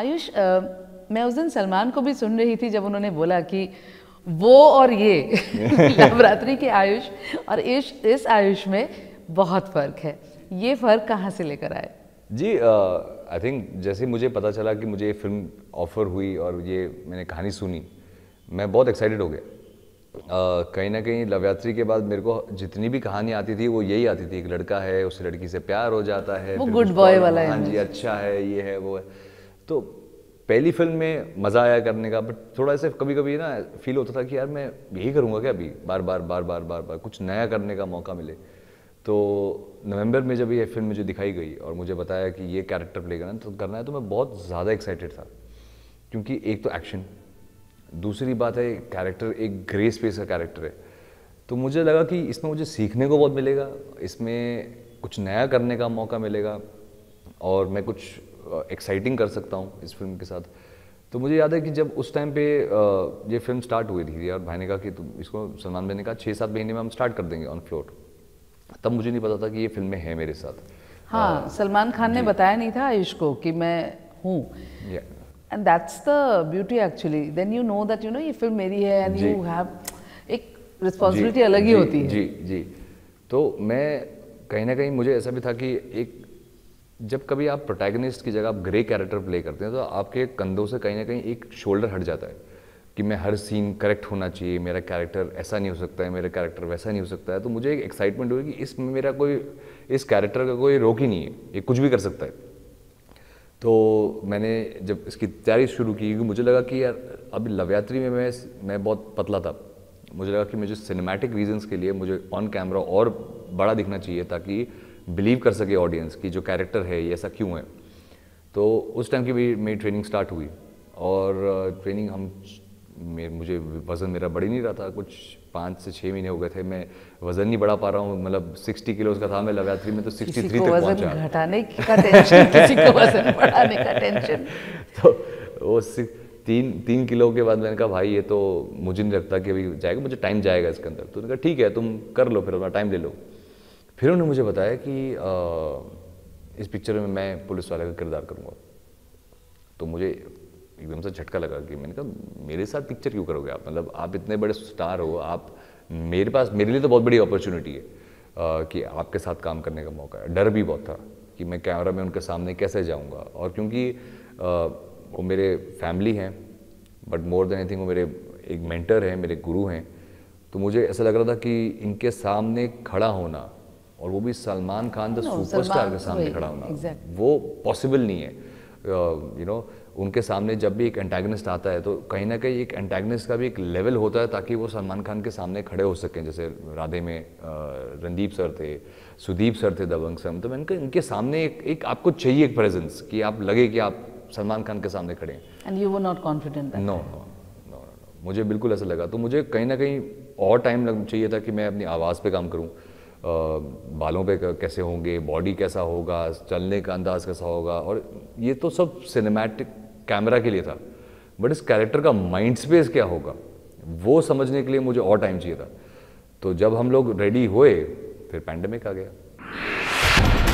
आयुष मैं उस दिन सलमान को भी सुन रही थी जब उन्होंने बोला कि वो और ये नवरात्रि के आयुष और इस इस आयुष में बहुत फ़र्क है ये फ़र्क कहाँ से लेकर आए जी आई थिंक जैसे मुझे पता चला कि मुझे ये फिल्म ऑफ़र हुई और ये मैंने कहानी सुनी मैं बहुत एक्साइटेड हो गया uh, कहीं ना कहीं लवयात्री के बाद मेरे को जितनी भी कहानी आती थी वो यही आती थी एक लड़का है उस लड़की से प्यार हो जाता है वो गुड बॉय वाला है हाँ जी अच्छा है ये है वो है तो पहली फिल्म में मज़ा आया करने का बट थोड़ा ऐसे कभी कभी ना फील होता था कि यार मैं यही करूँगा क्या अभी बार बार बार बार बार बार कुछ नया करने का मौका मिले तो नवंबर में जब ये फिल्म मुझे दिखाई गई और मुझे बताया कि ये कैरेक्टर प्ले करना है तो करना है तो मैं बहुत ज़्यादा एक्साइटेड था क्योंकि एक तो एक्शन दूसरी बात है कैरेक्टर एक ग्रे स्पेस का कैरेक्टर है तो मुझे लगा कि इसमें मुझे सीखने को बहुत मिलेगा इसमें कुछ नया करने का मौका मिलेगा और मैं कुछ एक्साइटिंग कर सकता हूँ इस फिल्म के साथ तो मुझे याद है कि जब उस टाइम पे ये फिल्म स्टार्ट हुई थी और भाई ने कहा कि तुम इसको सलमान भाई ने कहा छः सात महीने में हम स्टार्ट कर देंगे ऑन फ्लोर तब मुझे नहीं पता था कि ये फिल्में हैं मेरे साथ हाँ सलमान खान ने बताया नहीं था आयुष को कि मैं हूँ and that's the beauty actually then you know that you know ये फिल्म मेरी है एंड यू हैव एक रिस्पॉन्सिबिलिटी अलग ही होती है जी जी तो मैं कहीं ना कहीं मुझे ऐसा भी था कि एक जब कभी आप प्रोटैगनिस्ट की जगह आप ग्रे कैरेक्टर प्ले करते हैं तो आपके कंधों से कहीं ना कहीं एक शोल्डर हट जाता है कि मैं हर सीन करेक्ट होना चाहिए मेरा कैरेक्टर ऐसा नहीं हो सकता है मेरा कैरेक्टर वैसा नहीं हो सकता है तो मुझे एक एक्साइटमेंट हुई कि इसमें मेरा कोई इस कैरेक्टर का कोई रोक ही नहीं है ये कुछ भी कर सकता है तो मैंने जब इसकी तैयारी शुरू की क्योंकि मुझे लगा कि यार अभी लवयात्री में मैं मैं बहुत पतला था मुझे लगा कि मुझे सिनेमैटिक रीजंस के लिए मुझे ऑन कैमरा और बड़ा दिखना चाहिए ताकि बिलीव कर सके ऑडियंस की जो कैरेक्टर है ये ऐसा क्यों है तो उस टाइम की भी मेरी ट्रेनिंग स्टार्ट हुई और ट्रेनिंग हम मुझे वज़न मेरा बढ़ ही नहीं रहा था कुछ पाँच से छः महीने हो गए थे मैं वज़न नहीं बढ़ा पा रहा हूँ मतलब सिक्सटी किलोज़ का था मैं लगातारी में तो सिक्सटी थ्री तक वजन घटाने का टेंशन किसी को वज़न बढ़ाने का टेंशन तो वो तीन तीन किलो के बाद मैंने कहा भाई ये तो मुझे नहीं लगता कि अभी जाएगा मुझे टाइम जाएगा इसके अंदर तो उन्होंने कहा ठीक है तुम कर लो फिर अपना टाइम ले लो फिर उन्होंने मुझे बताया कि आ, इस पिक्चर में मैं पुलिस वाले का किरदार करूँगा तो मुझे एकदम से झटका लगा कि मैंने कहा मेरे साथ पिक्चर क्यों करोगे आप मतलब आप इतने बड़े स्टार हो आप मेरे पास मेरे लिए तो बहुत बड़ी अपॉर्चुनिटी है आ, कि आपके साथ काम करने का मौका है डर भी बहुत था कि मैं कैमरा में उनके सामने कैसे जाऊँगा और क्योंकि वो मेरे फैमिली हैं but more than I think वो मेरे एक मेंटर हैं मेरे गुरु हैं तो मुझे ऐसा लग रहा था कि इनके सामने खड़ा होना और वो भी सलमान खान द सुपरस्टार के सामने खड़ा होना वो पॉसिबल नहीं है यू uh, नो उनके सामने जब भी एक एंटेगनिस्ट आता है तो कहीं ना कहीं एक एंटेगनिस्ट का भी एक लेवल होता है ताकि वो सलमान खान के सामने खड़े हो सकें जैसे राधे में uh, रणदीप सर थे सुदीप सर थे दबंग सर तो मैंने कहा इनके सामने एक, एक आपको चाहिए एक प्रेजेंस कि आप लगे कि आप सलमान खान के सामने खड़े हैं एंड यू वो not confident no no no मुझे बिल्कुल ऐसा लगा तो मुझे कहीं ना कहीं और टाइम लग चाहिए था कि मैं अपनी आवाज़ पर काम करूँ बालों पे कैसे होंगे बॉडी कैसा होगा चलने का अंदाज कैसा होगा और ये तो सब सिनेमैटिक कैमरा के लिए था बट इस कैरेक्टर का माइंड स्पेस क्या होगा वो समझने के लिए मुझे और टाइम चाहिए था तो जब हम लोग रेडी हुए फिर पैंडमिक आ गया